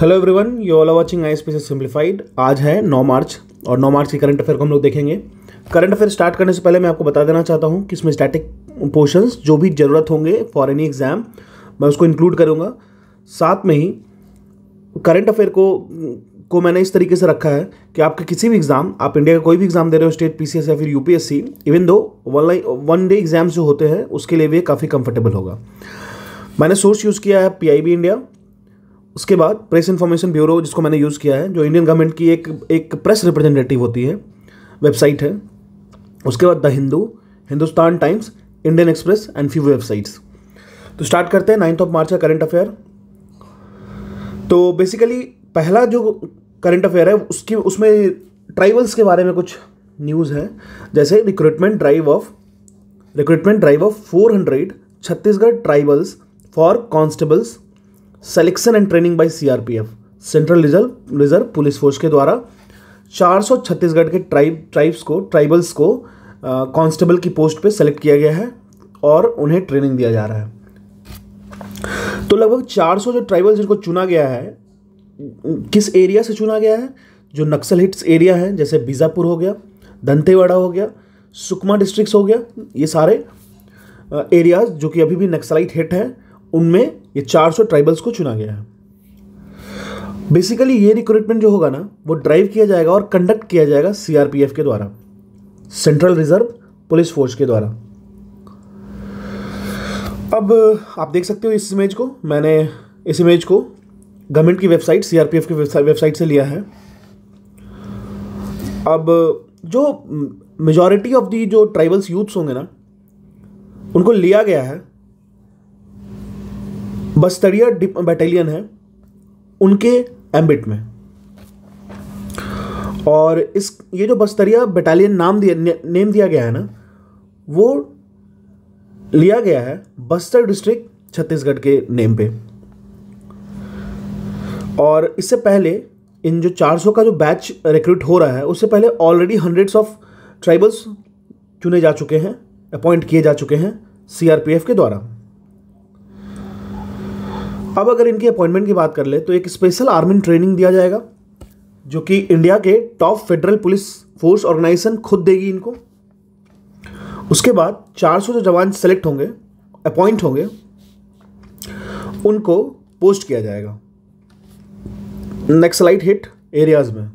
Hello everyone you all watching I space simplified आज है 9 मार्च और 9 मार्च की करंट अफेयर को हम लोग देखेंगे करंट अफेयर स्टार्ट करने से पहले मैं आपको बता देना चाहता हूँ कि इसमें स्टैटिक पोर्शंस जो भी ज़रूरत होंगे फॉर एनी एग्ज़ाम मैं उसको इंक्लूड करूँगा साथ में ही करंट अफेयर को को मैंने इस तरीके से रखा है कि आपके किसी भी एग्ज़ाम आप इंडिया का कोई भी एग्ज़ाम दे रहे हो स्टेट पी या फिर सी इवन दो वन वन डे एग्ज़ाम्स जो होते हैं उसके लिए भी काफ़ी कंफर्टेबल होगा मैंने सोर्स यूज़ किया है बी इंडिया उसके बाद प्रेस इन्फॉर्मेशन ब्यूरो जिसको मैंने यूज़ किया है जो इंडियन गवर्नमेंट की एक एक प्रेस रिप्रेजेंटेटिव होती है वेबसाइट है उसके बाद the Hindu Hindustan Times Indian Express and few websites तो स्टार्ट करते हैं नाइन्थ ऑफ मार्च का करंट अफेयर तो बेसिकली पहला जो करंट अफेयर है उसकी उसमें ट्राइबल्स के बारे में कुछ न्यूज़ है जैसे recruitment drive of recruitment drive of four hundred Chhattisgarh tribals for constables selection and training by CRPF central reserve reserve police force के द्वारा चार सौ छत्तीसगढ़ के ट्राइब ट्राइब्स को ट्राइबल्स को कांस्टेबल की पोस्ट पे सेलेक्ट किया गया है और उन्हें ट्रेनिंग दिया जा रहा है तो लगभग 400 जो ट्राइबल्स जिनको चुना गया है किस एरिया से चुना गया है जो नक्सल हिट्स एरिया है जैसे बीजापुर हो गया दंतेवाड़ा हो गया सुकमा डिस्ट्रिक्ट हो गया ये सारे एरियाज जो कि अभी भी नक्सलाइट हिट हैं उनमें ये 400 ट्राइबल्स को चुना गया है बेसिकली ये रिक्रूटमेंट जो होगा ना वो ड्राइव किया जाएगा और कंडक्ट किया जाएगा सीआरपीएफ के द्वारा सेंट्रल रिजर्व पुलिस फोर्स के द्वारा अब आप देख सकते हो इस इमेज को मैंने इस इमेज को गवर्नमेंट की वेबसाइट सीआरपीएफ की वेबसाइट से लिया है अब जो मेजॉरिटी ऑफ दी जो ट्राइबल्स यूथ्स होंगे ना उनको लिया गया है बस्तरिया बटालियन है उनके एम्बिट में और इस ये जो बस्तरिया बटालियन नाम दिया ने, नेम दिया गया है ना वो लिया गया है बस्तर डिस्ट्रिक्ट छत्तीसगढ़ के नेम पे और इससे पहले इन जो 400 का जो बैच रिक्रूट हो रहा है उससे पहले ऑलरेडी हंड्रेड्स ऑफ ट्राइबल्स चुने जा चुके हैं अपॉइंट किए जा चुके हैं सीआरपीएफ के द्वारा अब अगर इनकी अपॉइंटमेंट की बात कर ले तो एक स्पेशल आर्मी ट्रेनिंग दिया जाएगा जो कि इंडिया के top federal police force organisation खुद देगी इनको उसके बाद 400 जो जवान सेलेक्ट होंगे अपॉइंट होंगे उनको पोस्ट किया जाएगा नेक्सलाइट हिट एरियाज में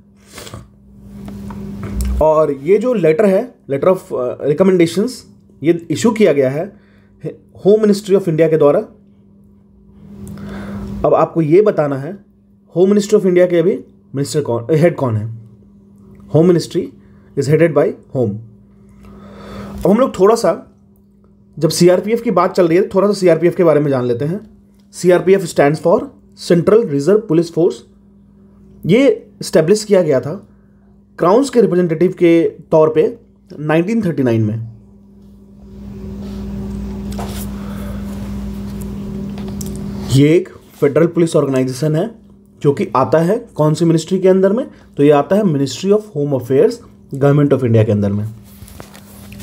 और ये जो लेटर है लेटर ऑफ रिकमेंडेशंस ये इशू किया गया है होम मिनिस्ट्री ऑफ इंडिया के द्वारा अब आपको ये बताना है होम मिनिस्ट्री ऑफ इंडिया के अभी मिनिस्टर कौन हेड eh, कौन है home ministry is headed by home अब हम लोग थोड़ा सा जब सीआरपीएफ की बात चल रही है थोड़ा सा सीआरपीएफ के बारे में जान लेते हैं CRPF stand for central reserve police force ये स्टेब्लिश किया गया था क्राउन्स के रिप्रेजेंटेटिव के तौर पे 1939 में ये एक फेडरल पुलिस ऑर्गेनाइजेशन है जो कि आता है कौन सी मिनिस्ट्री के अंदर में तो ये आता है ministry of home affairs government of India के अंदर में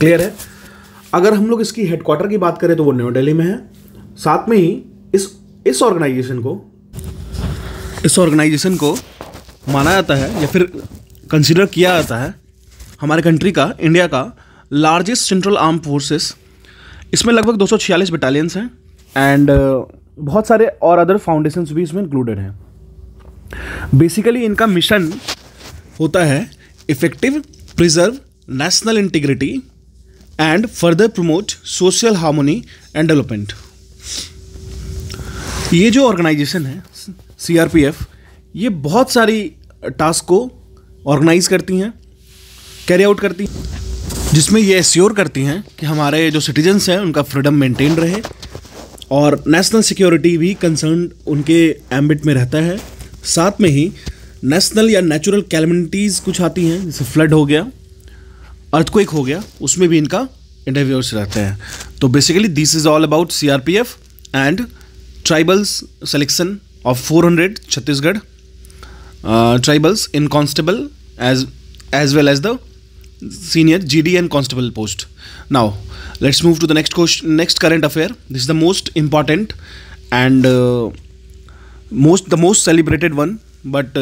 क्लियर है अगर हम लोग इसकी हेडक्वार्टर की बात करें तो वो न्यू दिल्ली में है साथ में ही इस इस ऑर्गेनाइजेशन को इस ऑर्गेनाइजेशन को माना जाता है या फिर कंसिडर किया जाता है हमारे कंट्री का इंडिया का लार्जेस्ट सेंट्रल आर्म फोर्सेस इसमें लगभग दो सौ छियालीस बटालियंस हैं एंड बहुत सारे और अदर फाउंडेशन भी इसमें इंक्लूडेड हैं बेसिकली इनका मिशन होता है effective preserve national integrity and further promote social harmony and development ये जो ऑर्गेनाइजेशन है सीआरपीएफ ये बहुत सारी टास्क को ऑर्गेनाइज करती हैं कैरी आउट करती हैं जिसमें ये एश्योर करती हैं कि हमारे जो सिटीजन्स हैं उनका फ्रीडम मेंटेन रहे और नेशनल सिक्योरिटी भी कंसर्न उनके एम्बिट में रहता है साथ में ही नेशनल या नेचुरल कैलमिनिटीज़ कुछ आती हैं जैसे फ्लड हो गया अर्थक्वेक हो गया उसमें भी इनका इंटरव्यूस रहते हैं तो basically this is all about C R P F and tribals selection of four hundred Chhattisgarh tribals in constable as as well as the senior G D and constable post now let's move to the next question next current affair this is the most important and most the most celebrated one but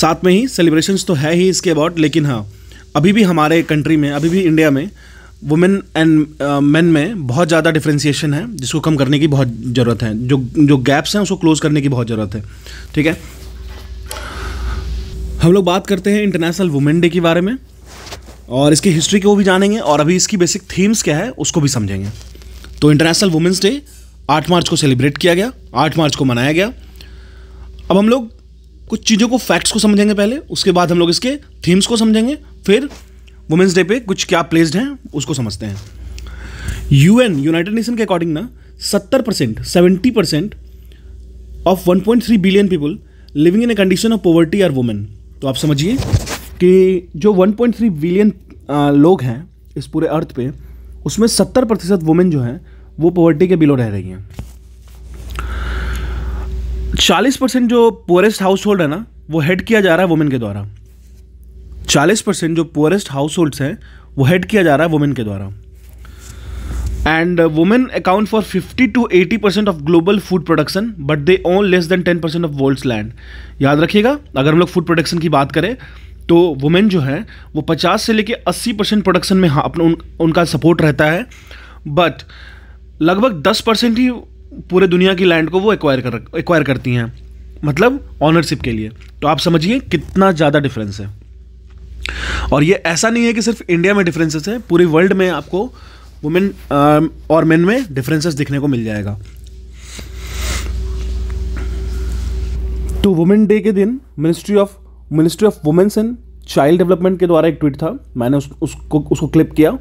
साथ में ही celebrations तो है ही इसके about लेकिन हाँ अभी भी हमारे कंट्री में अभी भी इंडिया में वुमेन एंड मेन में बहुत ज़्यादा डिफ्रेंसीशन है जिसको कम करने की बहुत ज़रूरत है जो जो गैप्स हैं उसको क्लोज़ करने की बहुत ज़रूरत है ठीक है हम लोग बात करते हैं इंटरनेशनल वुमेन डे के बारे में और इसकी हिस्ट्री को भी जानेंगे और अभी इसकी बेसिक थीम्स क्या है उसको भी समझेंगे तो इंटरनेशनल वुमेंस डे 8 मार्च को सेलिब्रेट किया गया 8 मार्च को मनाया गया अब हम लोग कुछ चीज़ों को फैक्ट्स को समझेंगे पहले उसके बाद हम लोग इसके थीम्स को समझेंगे फिर वुमेंस डे पे कुछ क्या प्लेस्ड हैं उसको समझते हैं यू यूनाइटेड नेशन के अकॉर्डिंग ना सत्तर percent seventy percent of one point three billion people living in a condition of poverty are women तो आप समझिए कि जो 1.3 बिलियन लोग हैं इस पूरे अर्थ पे उसमें 70 प्रतिशत वुमेन जो हैं वो पॉवर्टी के बिलो रह रही हैं 40 परसेंट जो पुअरेस्ट हाउस होल्ड है ना वो हेड किया जा रहा है वुमेन के द्वारा 40 परसेंट जो पुअरेस्ट हाउस होल्ड हैं वो हेड किया जा रहा है वुमेन के द्वारा and women account for 50 to 80 percent of global food production but they own less than 10 percent of world land याद रखिएगा अगर हम लोग फूड प्रोडक्शन की बात करें तो वुमेन जो है वो 50 से लेके 80 परसेंट प्रोडक्शन में हाँ अपना उन, उनका सपोर्ट रहता है बट लगभग 10 परसेंट ही पूरे दुनिया की लैंड को वो एक्वायर कर एक्वायर करती हैं मतलब ऑनरशिप के लिए तो आप समझिए कितना ज़्यादा डिफरेंस है और ये ऐसा नहीं है कि सिर्फ इंडिया में डिफरेंसेस है पूरे वर्ल्ड में आपको वुमेन और मेन में डिफरेंसेस दिखने को मिल जाएगा तो वुमेन डे के दिन ministry of ministry of women's and child development के द्वारा एक ट्वीट था मैंने उस, उसको उसको क्लिप किया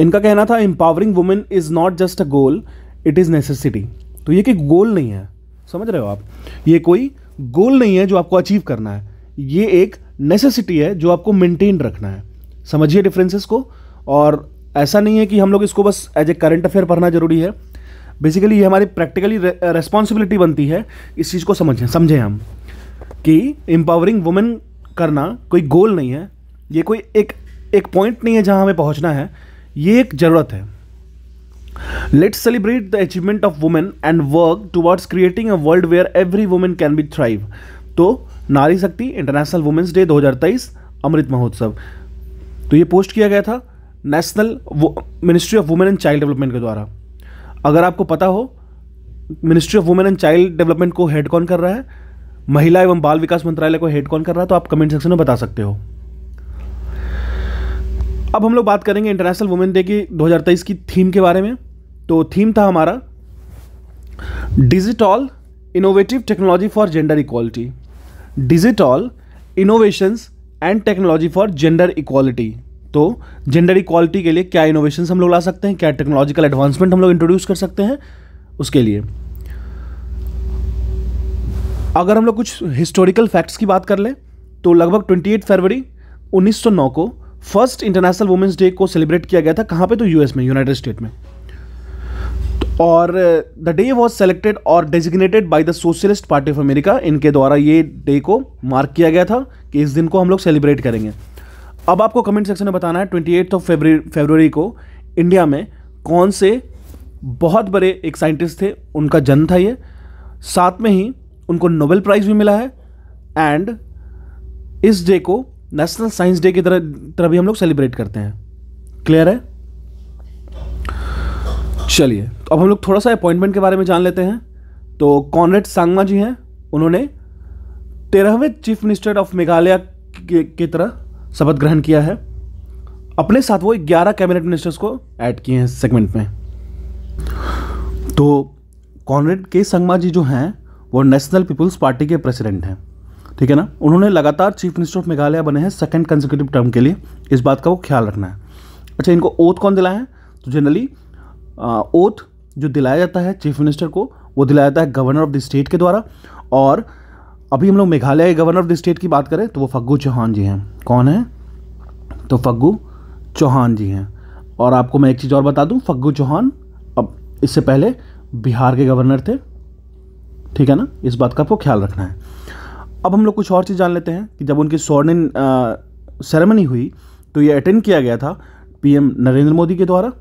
इनका कहना था empowering women is not just a goal it is necessity तो ये कि गोल नहीं है समझ रहे हो आप ये कोई गोल नहीं है जो आपको अचीव करना है ये एक नेसेसिटी है जो आपको मेंटेन रखना है समझिए डिफरेंसेस को और ऐसा नहीं है कि हम लोग इसको बस एज ए करंट अफेयर पढ़ना ज़रूरी है बेसिकली ये हमारी प्रैक्टिकली रेस्पॉन्सिबिलिटी बनती है इस चीज़ को समझें समझें हम कि एम्पावरिंग वुमेन करना कोई गोल नहीं है ये कोई एक एक पॉइंट नहीं है जहां हमें पहुंचना है ये एक ज़रूरत है let's celebrate the achievement of women and work towards creating a world where every women can be thrive तो नारी शक्ति इंटरनेशनल वुमेंस डे 2023 अमृत महोत्सव तो ये पोस्ट किया गया था national ministry of women and child development के द्वारा अगर आपको पता हो ministry of women and child development को हेड कौन कर रहा है महिला एवं बाल विकास मंत्रालय को हेड कौन कर रहा है तो आप कमेंट सेक्शन में बता सकते हो अब हम लोग बात करेंगे इंटरनेशनल वुमेन डे की 2023 की थीम के बारे में तो थीम था हमारा digital innovative technology for gender equality digital innovations and technology for gender equality तो जेंडर इक्वालिटी के लिए क्या इनोवेशंस हम लोग ला सकते हैं क्या टेक्नोलॉजिकल एडवांसमेंट हम लोग इंट्रोड्यूस कर सकते हैं उसके लिए अगर हम लोग कुछ हिस्टोरिकल फैक्ट्स की बात कर लें तो लगभग 28 फरवरी 1909 को फर्स्ट इंटरनेशनल वुमेंस डे को सेलिब्रेट किया गया था कहाँ पे तो यूएस में यूनाइटेड स्टेट में और द डे वॉज सेलेक्टेड और designated by the socialist party of America इनके द्वारा ये डे को मार्क किया गया था कि इस दिन को हम लोग सेलिब्रेट करेंगे अब आपको कमेंट सेक्शन में बताना है ट्वेंटी एट्थ ऑफ फेबररी को इंडिया में कौन से बहुत बड़े एक साइंटिस्ट थे उनका जन्म था ये साथ में ही उनको नोबेल प्राइज़ भी मिला है एंड इस डे को नेशनल साइंस डे की तरह तरह भी हम लोग सेलिब्रेट करते हैं क्लियर है चलिए तो अब हम लोग थोड़ा सा अपॉइंटमेंट के बारे में जान लेते हैं तो कॉनरेड सांगमा जी हैं उन्होंने तेरहवें चीफ मिनिस्टर ऑफ मेघालय की तरह शपथ ग्रहण किया है अपने साथ वो ग्यारह कैबिनेट मिनिस्टर्स को ऐड किए हैं सेगमेंट में तो कॉनरेड के संगमा जी जो हैं वो नेशनल पीपुल्स पार्टी के प्रेसिडेंट हैं ठीक है ना उन्होंने लगातार चीफ मिनिस्टर ऑफ मेघालय बने हैं सेकेंड कंजिक्यूटिव टर्म के लिए इस बात का वो ख्याल रखना है अच्छा इनको ओथ कौन दिलाए हैं तो जनरली ओथ जो दिलाया जाता है चीफ मिनिस्टर को वो दिलाया जाता है गवर्नर ऑफ द स्टेट के द्वारा और अभी हम लोग मेघालय के गवर्नर ऑफ द स्टेट की बात करें तो वो फग्गू चौहान जी हैं कौन है तो फग्गू चौहान जी हैं और आपको मैं एक चीज़ और बता दूं फग्गू चौहान अब इससे पहले बिहार के गवर्नर थे ठीक है ना इस बात का आपको ख्याल रखना है अब हम लोग कुछ और चीज़ जान लेते हैं कि जब उनकी स्वर्णिन सेरेमनी हुई तो ये अटेंड किया गया था पीएम नरेंद्र मोदी के द्वारा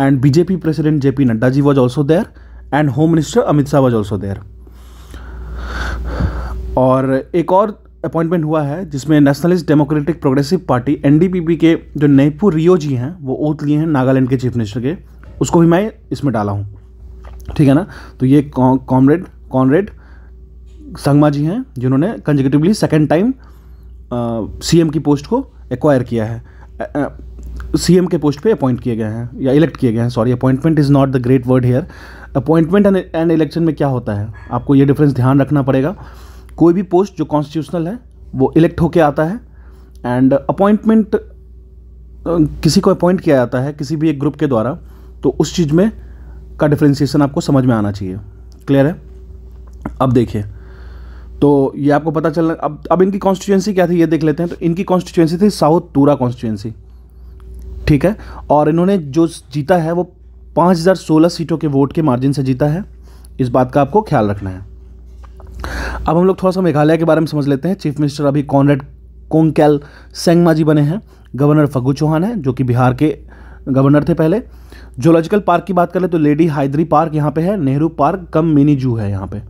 and BJP president J P Nadda ji was also there and home minister Amit Shah was also there और एक और अपॉइंटमेंट हुआ है जिसमें nationalist democratic progressive party NDPP के जो नैपू रियो जी हैं वो ओत लिए हैं नागालैंड के चीफ मिनिस्टर के उसको भी मैं इसमें डाला हूँ ठीक है ना तो ये कॉमरेड कॉनरेड संगमा जी हैं जिन्होंने consecutively second time C M की पोस्ट को एक्वायर किया है सी एम के पोस्ट पे अपॉइंट किए गए हैं या इलेक्ट किए गए हैं sorry appointment is not the great word here appointment and and election में क्या होता है आपको ये डिफरेंस ध्यान रखना पड़ेगा कोई भी पोस्ट जो कॉन्स्टिट्यूशनल है वो इलेक्ट होके आता है एंड अपॉइंटमेंट किसी को अपॉइंट किया जाता है किसी भी एक ग्रुप के द्वारा तो उस चीज़ में का डिफ्रेंसीसन आपको समझ में आना चाहिए क्लियर है अब देखिए तो ये आपको पता चल अब अब इनकी कॉन्स्टिट्युएंसी क्या थी ये देख लेते हैं तो इनकी कॉन्स्टिट्युएंसी थी साउथ तूरा कॉन्स्टिट्युएंसी ठीक है और इन्होंने जो जीता है वो 5016 सीटों के वोट के मार्जिन से जीता है इस बात का आपको ख्याल रखना है अब हम लोग थोड़ा सा मेघालय के बारे में समझ लेते हैं चीफ मिनिस्टर अभी कॉनरेड कोंकैल सेंगमा जी बने हैं गवर्नर फगू चौहान है जो कि बिहार के गवर्नर थे पहले जोलॉजिकल पार्क की बात करें तो लेडी हाइद्री पार्क यहाँ पे है नेहरू पार्क कम मिनी जू है यहाँ पर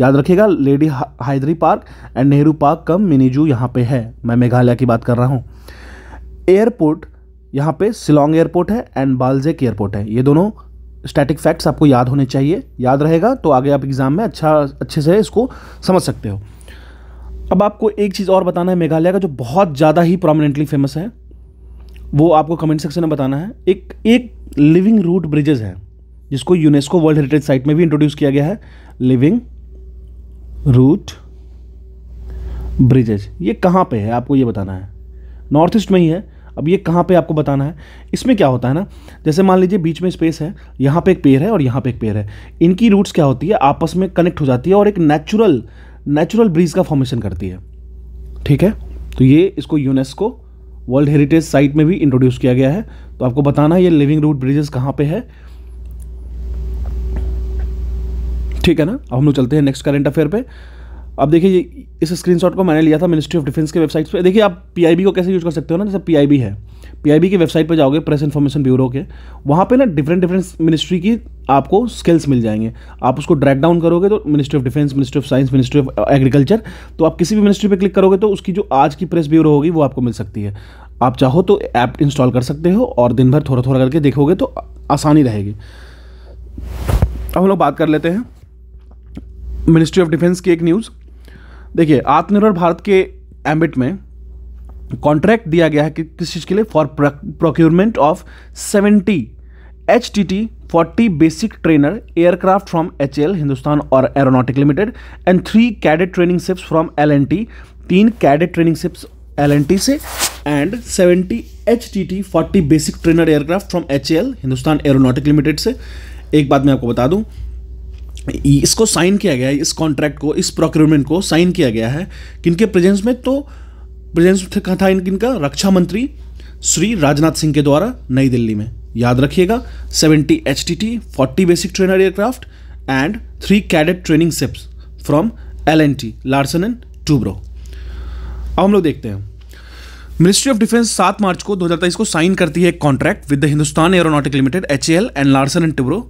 याद रखिएगा Lady Hydari park and Nehru park cum mini zoo यहाँ पे है मैं मेघालय की बात कर रहा हूँ एयरपोर्ट यहाँ पे सिलोंग एयरपोर्ट है एंड बालजेक एयरपोर्ट है ये दोनों स्टैटिक फैक्ट्स आपको याद होने चाहिए याद रहेगा तो आगे आप एग्ज़ाम में अच्छा अच्छे से इसको समझ सकते हो अब आपको एक चीज़ और बताना है मेघालय का जो बहुत ज़्यादा ही प्रोमिनेंटली फेमस है वो आपको कमेंट सेक्शन में बताना है एक एक लिविंग रूट ब्रिजेज़ है जिसको यूनेस्को वर्ल्ड हेरिटेज साइट में भी इंट्रोड्यूस किया गया है लिविंग रूट ब्रिजेज ये कहाँ पे है आपको ये बताना है नॉर्थ ईस्ट में ही है अब ये कहाँ पे आपको बताना है इसमें क्या होता है ना जैसे मान लीजिए बीच में स्पेस है यहाँ पे एक पेड़ है और यहाँ पे एक पेड़ है इनकी रूट्स क्या होती है आपस में कनेक्ट हो जाती है और एक नेचुरल नेचुरल ब्रिज का फॉर्मेशन करती है ठीक है तो ये इसको यूनेस्को वर्ल्ड हेरिटेज साइट में भी इंट्रोड्यूस किया गया है तो आपको बताना है ये लिविंग रूट ब्रिजेस कहाँ पे है ठीक है ना अब हम लोग चलते हैं नेक्स्ट करेंट अफेयर पे अब देखिए इस स्क्रीनशॉट को मैंने लिया था मिनिस्ट्री ऑफ डिफेंस के वेबसाइट पे देखिए आप पीआईबी को कैसे यूज़ कर सकते हो ना जैसे पीआईबी है पीआईबी की वेबसाइट पे जाओगे प्रेस इन्फॉर्मेशन ब्यूरो के वहाँ पे ना डिफरेंट डिफरेंट मिनिस्ट्री की आपको स्किल्स मिल जाएंगे आप उसको ड्रैक डाउन करोगे तो ministry of defence ministry of science ministry of agriculture तो आप किसी भी मिनिस्ट्री पर क्लिक करोगे तो उसकी जो आज की प्रेस ब्यूरो होगी वो आपको मिल सकती है आप चाहो तो ऐप इंस्टॉल कर सकते हो और दिन भर थोड़ा थोड़ा करके देखोगे तो आसानी रहेगी अब हम लोग बात कर लेते हैं मिनिस्ट्री ऑफ डिफेंस की एक न्यूज़ देखिए आत्मनिर्भर भारत के एम्बिट में कॉन्ट्रैक्ट दिया गया है कि किस चीज़ के लिए for procurement of seventy H T T forty basic trainer aircraft from H L Hindustan और aeronautic limited and three cadet training ships from L N T तीन cadet training ships L N T से and seventy H T T forty basic trainer aircraft from H L Hindustan aeronautic limited से एक बात मैं आपको बता दूँ इसको साइन किया गया है इस कॉन्ट्रैक्ट को इस प्रोक्योरमेंट को साइन किया गया है किनके प्रेजेंस में तो प्रेजेंस कहा था का रक्षा मंत्री श्री राजनाथ सिंह के द्वारा नई दिल्ली में याद रखिएगा 70 H T T forty basic trainer aircraft and three cadet training ships from L N T Larsen and Toubro अब हम लोग देखते हैं मिनिस्ट्री ऑफ डिफेंस सात मार्च को दो हज़ार तेईस को साइन करती है एक contract with the Hindustan aeronautic limited H L and Larsen and Toubro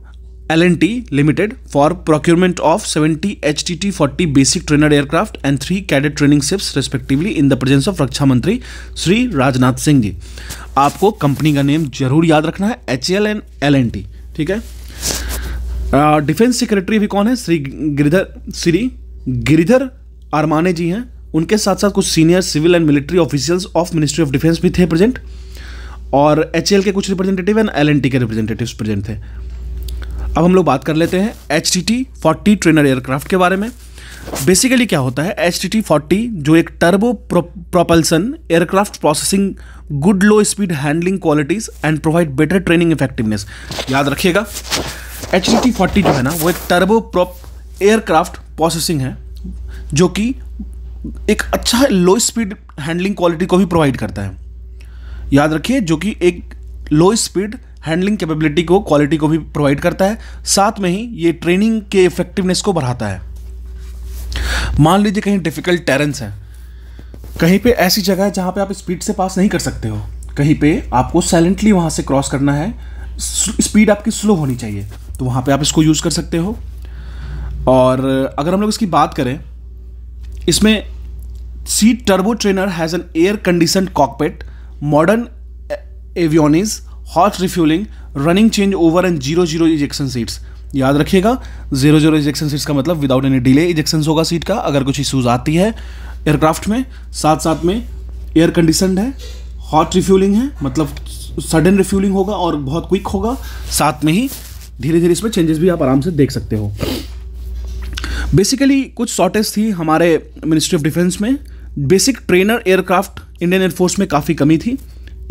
for procurement of seventy H T T forty basic trainer aircraft and three cadet training ships respectively in the presence of रक्षा मंत्री श्री राजनाथ सिंह जी आपको company का name जरूर याद रखना है H L and L N T ठीक है डिफेंस सेक्रेटरी भी कौन है श्री गिरिधर श्री गिरिधर अरमाने जी हैं उनके साथ साथ कुछ senior civil and military officials of ministry of defence भी थे प्रेजेंट और एच के कुछ रिप्रेजेंटेटिव एंड एल के रिप्रेजेंटेटिव्स प्रेजेंट थे अब हम लोग बात कर लेते हैं H T T forty trainer aircraft के बारे में बेसिकली क्या होता है एच टी टी फोर्टी जो एक turbo propulsion aircraft processing good low speed handling qualities and provide better training effectiveness याद रखिएगा एच टी टी फोर्टी जो है ना वो एक टर्बो प्रोप एयरक्राफ्ट प्रोसेसिंग है जो कि एक अच्छा लो स्पीड हैंडलिंग क्वालिटी को भी प्रोवाइड करता है याद रखिए जो कि एक लो स्पीड हैंडलिंग कैपेबिलिटी को क्वालिटी को भी प्रोवाइड करता है साथ में ही ये ट्रेनिंग के इफेक्टिवनेस को बढ़ाता है मान लीजिए कहीं डिफ़िकल्ट टेरेंस है कहीं पे ऐसी जगह है जहाँ पे आप स्पीड से पास नहीं कर सकते हो कहीं पे आपको साइलेंटली वहाँ से क्रॉस करना है स्पीड आपकी स्लो होनी चाहिए तो वहाँ पे आप इसको यूज़ कर सकते हो और अगर हम लोग इसकी बात करें इसमें C turbo trainer has an air condition cockpit modern avionics hot refuelling running change over and zero zero ejection seats याद रखिएगा जीरो जीरो इजेक्शन सीट्स का मतलब विदाउट एनी डिले इजेक्शन होगा सीट का अगर कुछ इशूज आती है एयरक्राफ्ट में साथ साथ में एयर कंडीशन है हॉट रिफ्यूलिंग है मतलब सडन रिफ्यूलिंग होगा और बहुत क्विक होगा साथ में ही धीरे धीरे इसमें चेंजेस भी आप आराम से देख सकते हो बेसिकली कुछ शॉर्टेज थी हमारे मिनिस्ट्री ऑफ डिफेंस में basic trainer aircraft Indian air force में काफ़ी कमी थी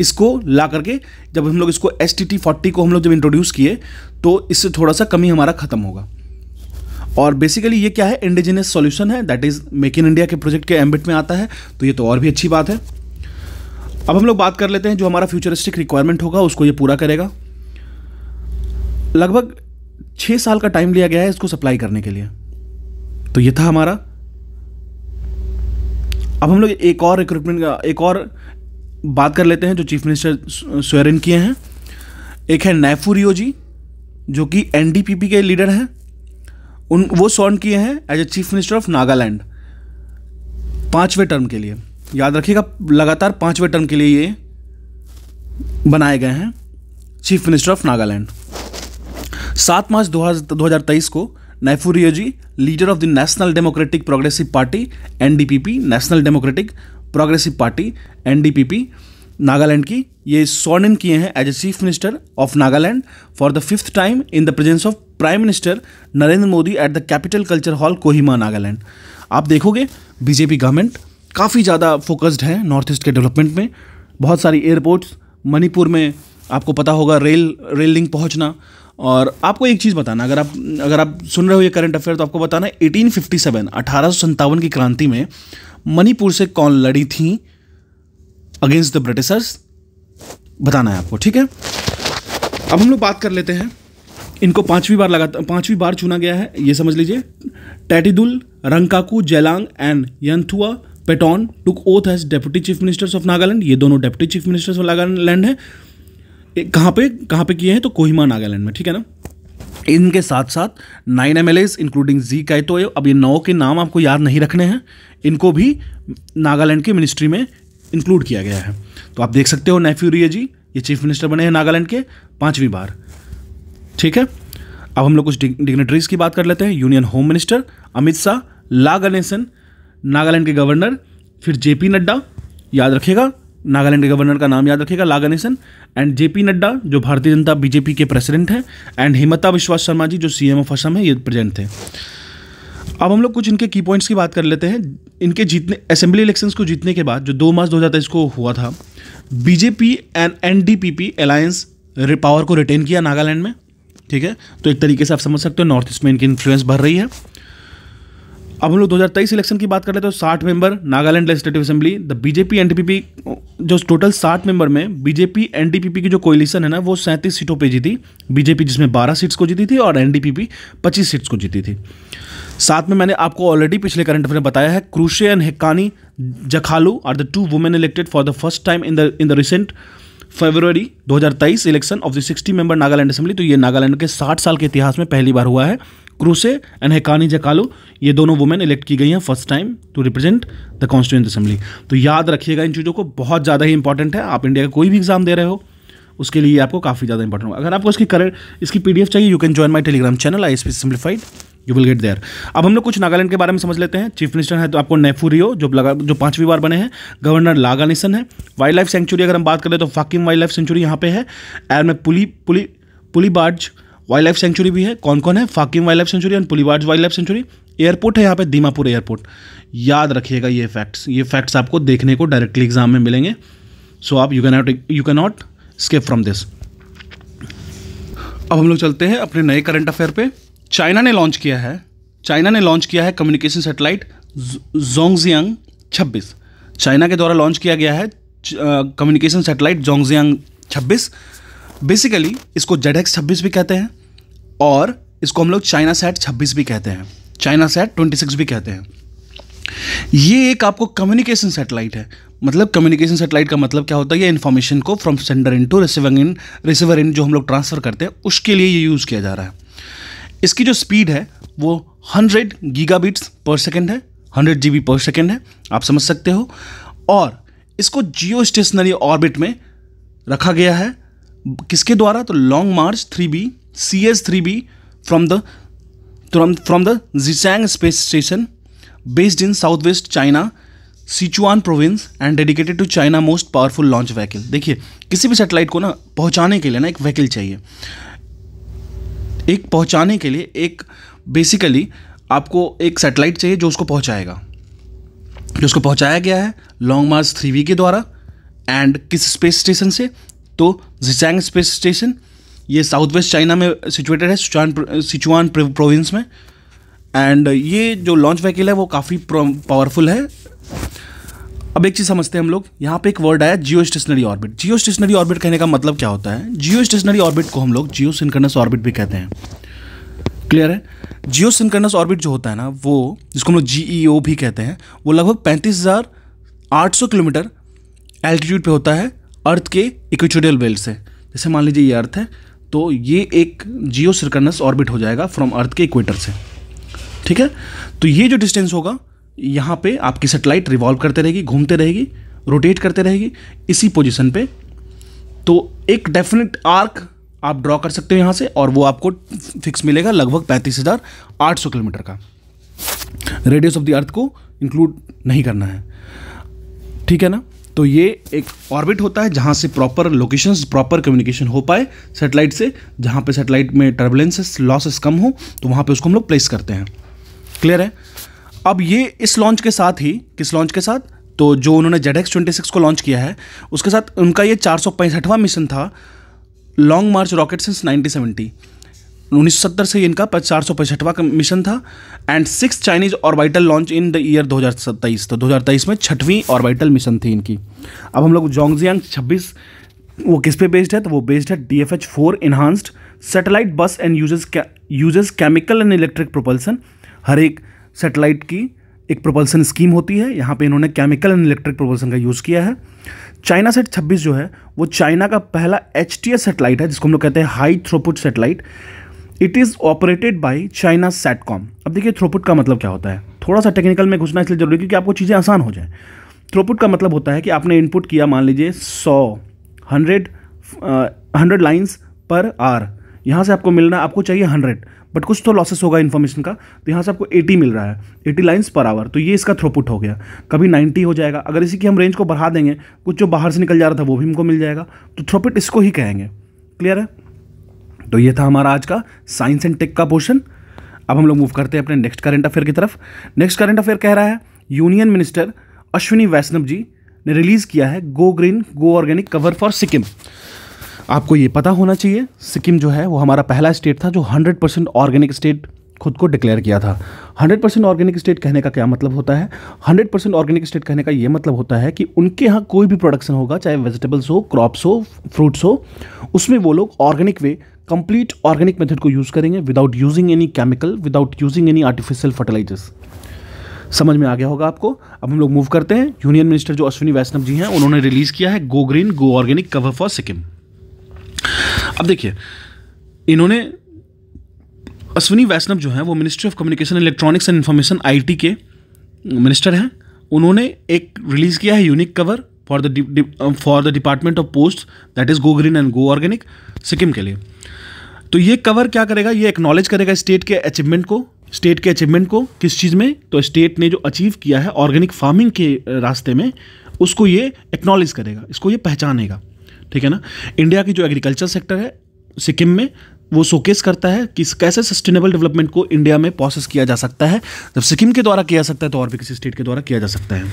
इसको ला करके जब हम लोग इसको एस टी फोर्टी को हम लोग जब इंट्रोड्यूस किए तो इससे थोड़ा सा कमी हमारा ख़त्म होगा और बेसिकली ये क्या है इंडिजिनियस सॉल्यूशन है that is make in India के प्रोजेक्ट के एम्बिट में आता है तो ये तो और भी अच्छी बात है अब हम लोग बात कर लेते हैं जो हमारा फ्यूचरिस्टिक रिक्वायरमेंट होगा उसको ये पूरा करेगा लगभग छः साल का टाइम लिया गया है इसको सप्लाई करने के लिए तो ये था हमारा अब हम लोग एक और रिक्रूटमेंट एक और बात कर लेते हैं जो चीफ मिनिस्टर स्वेरिन किए हैं एक है नैफूरियो जी जो कि एनडीपीपी के लीडर हैं उन वो सॉर्न किए हैं as a chief minister of Nagaland पाँचवें टर्म के लिए याद रखिएगा लगातार पाँचवें टर्म के लिए ये बनाए गए हैं चीफ मिनिस्टर ऑफ नागालैंड सात मार्च दो हज़ार तेईस को नैफूरियो ji leader of the national democratic progressive party NDPP national democratic progressive party एन नागालैंड की ये सॉर्न इन किए हैं as a chief minister of Nagaland for the fifth time in the presence of prime minister Narendra Modi at the capital culture hall Kohima Nagaland आप देखोगे BJP government काफ़ी ज़्यादा focused है नॉर्थ ईस्ट के डेवलपमेंट में बहुत सारी एयरपोर्ट्स मणिपुर में आपको पता होगा रेल रेल लिंक पहुँचना और आपको एक चीज़ बताना अगर आप अगर आप सुन रहे हो ये करंट अफेयर तो आपको बताना एटीन फिफ्टी सेवन अठारह की क्रांति में मणिपुर से कौन लड़ी थी अगेंस्ट द ब्रिटिशर्स बताना है आपको ठीक है अब हम लोग बात कर लेते हैं इनको पांचवी बार लगा पांचवी बार चुना गया है ये समझ लीजिए टैटिदुल रंकाकू जेलांग एंड यंथुआ Patton took oath as deputy chief ministers of Nagaland ये दोनों deputy chief ministers of Nagaland है कहाँ पे कहाँ पे किए हैं तो कोहिमा नागालैंड में ठीक है ना इनके साथ साथ nine M L As including जी तो अब ये नौ के नाम आपको याद नहीं रखने हैं इनको भी नागालैंड की मिनिस्ट्री में इंक्लूड किया गया है तो आप देख सकते हो रिय जी ये चीफ मिनिस्टर बने हैं नागालैंड के पाँचवीं बार ठीक है अब हम लोग कुछ डिग्नेटरीज की बात कर लेते हैं union home minister Amit Shah La Ganesan Nagaland के गवर्नर फिर पी नड्डा याद रखेगा नागालैंड के गवर्नर का नाम याद रखिएगा लागानेसन एंड जेपी नड्डा जो भारतीय जनता बीजेपी के प्रेसिडेंट हैं एंड हिमता विश्वास शर्मा जी जो सी एम ऑफ असम है ये प्रेजेंट थे अब हम लोग कुछ इनके की पॉइंट्स की बात कर लेते हैं इनके जीतने असेंबली इलेक्शंस को जीतने के बाद जो दो मार्च दो हज़ार तेईस को हुआ था BJP and NDPP alliance power को रिटेन किया नागालैंड में ठीक है तो एक तरीके से आप समझ सकते हो नॉर्थ ईस्ट में इनकी इन्फ्लुएंस बढ़ रही है अब हम लोग दो इलेक्शन की बात कर लेते तो साठ member Nagaland legislative assembly the BJP NDPP जो टोटल साठ मेंबर में बीजेपी एनडीपीपी की जो कोलिशन है ना वो सैंतीस सीटों पर जीती बीजेपी जिसमें बारह सीट्स को जीती थी और एनडीपीपी पच्चीस सीट्स को जीती थी साथ में मैंने आपको ऑलरेडी पिछले करंट अफेयर बताया है Kruse and Hekani Jakhalu are the two women elected for the first time in the in the recent February 2023 election of the 60 member Nagaland assembly तो ये नागालैंड के 60 साल के इतिहास में पहली बार हुआ है क्रूसे एंड हैकानी जकालो ये दोनों वुमेन इलेक्ट की गई हैं first time to represent the constituent assembly तो याद रखिएगा इन चीज़ों को बहुत ज़्यादा ही इंपॉर्टेंट है आप इंडिया का कोई भी एग्जाम दे रहे हो उसके लिए आपको काफ़ी ज़्यादा इंपॉर्टेंट होगा अगर आपको इसकी करंट इसकी पी चाहिए you can join my Telegram channel I S P simplified you will get there अब हम लोग कुछ नागालैंड के बारे में समझ लेते हैं चीफ मिनिस्टर है तो आपको नेफूरियो जो लगा जो पांचवी बार बने हैं गवर्नर लागानिसन है वाइल्ड लाइफ सेंचुरी अगर हम बात करें तो फाकिम वाइल्ड लाइफ सेंचुरी यहाँ पे है एयर में पुली पुली पुली बार्ज वाइल्ड लाइफ सेंचुरी भी है कौन कौन है फाकिम वाइल्ड लाइफ सेंचुरी एंड पुलीवाड वाइल्ड लाइफ सेंचुरी एयरपोर्ट है यहाँ पे दीमापुर एयरपोर्ट याद रखिएगा ये फैक्ट्स ये फैक्ट्स आपको देखने को डायरेक्टली एग्जाम में मिलेंगे सो आप you can not you can not escape from this अब हम लोग चलते हैं अपने नए करंट अफेयर पे चाइना ने लॉन्च किया है चाइना ने लॉन्च किया है कम्युनिकेशन सेटेलाइट जोंगजियांग 26 चाइना के द्वारा लॉन्च किया गया है कम्युनिकेशन सेटेलाइट जोंगजियांग 26 बेसिकली इसको जेड एक्स छब्बीस भी कहते हैं और इसको हम लोग चाइना सेट छब्बीस भी कहते हैं चाइना सेट ट्वेंटी सिक्स भी कहते हैं ये एक आपको कम्युनिकेशन सेटेलाइट है मतलब कम्युनिकेशन सेटेलाइट का मतलब क्या होता है ये इन्फॉर्मेशन को from sender end to receiving end receiver end जो हम लोग ट्रांसफ़र करते हैं उसके लिए ये यूज़ किया जा रहा है इसकी जो स्पीड है वो हंड्रेड बीट्स पर सेकेंड है हंड्रेड जी पर सेकेंड है आप समझ सकते हो और इसको जियो स्टेशनरी ऑर्बिट में रखा गया है किसके द्वारा तो long march three B C S three B from the from the Xichang space station based in south west China Sichuan province and dedicated to China most powerful launch vehicle देखिए किसी भी सेटेलाइट को ना पहुंचाने के लिए ना एक व्हीकल चाहिए एक पहुंचाने के लिए एक बेसिकली आपको एक सेटेलाइट चाहिए जो उसको पहुंचाएगा जो उसको पहुंचाया गया है लॉन्ग मार्च थ्री के द्वारा एंड किस स्पेस स्टेशन से तो जिसैंग स्पेस स्टेशन ये साउथ वेस्ट चाइना में सिचुएटेड है सिचुआन सिचुआन प्रोविंस में एंड ये जो लॉन्च व्हीकल है वो काफ़ी पावरफुल है अब एक चीज़ समझते हैं हम लोग यहाँ पे एक वर्ड आया geostationary orbit geostationary orbit कहने का मतलब क्या होता है जियो स्टेशनरी ऑर्बिट को हम लोग जियो सिंकरनस ऑर्बिट भी कहते हैं क्लियर है जियो सिंकरनस ऑर्बिट जो होता है ना वो जिसको हम लोग जी e भी कहते हैं वो लगभग पैंतीस किलोमीटर एल्टीट्यूड पर होता है अर्थ के इक्विटोरियल बेल्ट से जैसे मान लीजिए ये अर्थ है तो ये एक जियो सर्कनस ऑर्बिट हो जाएगा फ्रॉम अर्थ के इक्वेटर से ठीक है तो ये जो डिस्टेंस होगा यहाँ पे आपकी सेटेलाइट रिवॉल्व करते रहेगी घूमते रहेगी रोटेट करते रहेगी इसी पोजिशन पे तो एक डेफिनेट आर्क आप ड्रॉ कर सकते हो यहाँ से और वो आपको फिक्स मिलेगा लगभग पैंतीस हज़ार आठ सौ किलोमीटर का रेडियस ऑफ द अर्थ को इंक्लूड नहीं करना है ठीक है ना तो ये एक ऑर्बिट होता है जहाँ से प्रॉपर लोकेशंस प्रॉपर कम्युनिकेशन हो पाए सेटेलाइट से जहाँ पे सेटेलाइट में टर्बुलेंसेस लॉसेस कम हो तो वहाँ पे उसको हम लोग प्लेस करते हैं क्लियर है अब ये इस लॉन्च के साथ ही किस लॉन्च के साथ तो जो उन्होंने जेड एक्स ट्वेंटी सिक्स को लॉन्च किया है उसके साथ उनका ये चार सौ पैंसठवां मिशन था long march rocket since nineteen seventy उन्नीस से इनका चार सौ पैंसठवा मिशन था and six Chinese orbital launch in the year 2023 तो 2023 में छठवीं ऑर्बिटल मिशन थी इनकी अब हम लोग जोंगजियांग 26 वो किस पे बेस्ड है तो वो बेस्ड है D F H four enhanced satellite bus and uses uses chemical and electric propulsion हर एक सेटेलाइट की एक प्रोपल्सन स्कीम होती है यहाँ पे इन्होंने केमिकल एंड इलेक्ट्रिक प्रोपल्सन का यूज़ किया है चाइना सेट 26 जो है वो चाइना का पहला एच टी एस सेटेलाइट है जिसको हम लोग कहते हैं high throughput satellite it is operated by China Satcom अब देखिए थ्रोपुट का मतलब क्या होता है थोड़ा सा टेक्निकल में घुसना इसलिए जरूरी क्योंकि आपको चीज़ें आसान हो जाए थ्रोपुट का मतलब होता है कि आपने इनपुट किया मान लीजिए सौ हंड्रेड हंड्रेड लाइन्स पर आर यहाँ से आपको मिलना आपको चाहिए हंड्रेड बट कुछ तो लॉसेस होगा इन्फॉर्मेशन का तो यहाँ से आपको 80 मिल रहा है 80 लाइन्स पर आवर तो ये इसका थ्रोपुट हो गया कभी 90 हो जाएगा अगर इसी की हम रेंज को बढ़ा देंगे कुछ जो बाहर से निकल जा रहा था वो भी हमको मिल जाएगा तो थ्रोपुट इसको ही कहेंगे क्लियर है तो ये था हमारा आज का साइंस एंड टेक का पोर्शन अब हम लोग मूव करते हैं अपने नेक्स्ट करंट अफेयर की तरफ नेक्स्ट करंट अफेयर कह रहा है यूनियन मिनिस्टर अश्विनी वैष्णव जी ने रिलीज़ किया है go green go organic cover for Sikkim आपको ये पता होना चाहिए सिक्किम जो है वो हमारा पहला स्टेट था जो 100 परसेंट ऑर्गेनिक स्टेट खुद को डिक्लेयर किया था 100 परसेंट ऑर्गेनिक स्टेट कहने का क्या मतलब होता है 100 परसेंट ऑर्गेनिक स्टेट कहने का ये मतलब होता है कि उनके यहाँ कोई भी प्रोडक्शन होगा चाहे वेजिटेबल्स हो क्रॉप्स हो फ्रूट्स हो उसमें वो लोग organic way complete organic method को यूज़ करेंगे without using any chemical without using any artificial fertilizers समझ में आ गया होगा आपको अब हम लोग मूव करते हैं यूनियन मिनिस्टर जो अश्विनी वैष्णव जी हैं उन्होंने रिलीज़ किया है go green go organic cover for Sikkim अब देखिए इन्होंने अश्विनी वैष्णव जो हैं वो ministry of communication electronics and information I के मिनिस्टर हैं उन्होंने एक रिलीज़ किया है unique cover for the for the department of post that is go green and go organic Sikkim के लिए तो ये कवर क्या करेगा ये एक्नॉलेज करेगा स्टेट के अचीवमेंट को स्टेट के अचीवमेंट को किस चीज़ में तो स्टेट ने जो अचीव किया है ऑर्गेनिक फार्मिंग के uh, रास्ते में उसको ये एक्नॉलेज करेगा इसको ये पहचानेगा ठीक है ना इंडिया की जो एग्रीकल्चर सेक्टर है सिक्किम में वो शोकेस करता है कि कैसे सस्टेनेबल डेवलपमेंट को इंडिया में प्रोसेस किया जा सकता है जब सिक्किम के द्वारा किया जा सकता है तो और भी किसी स्टेट के द्वारा किया जा सकता है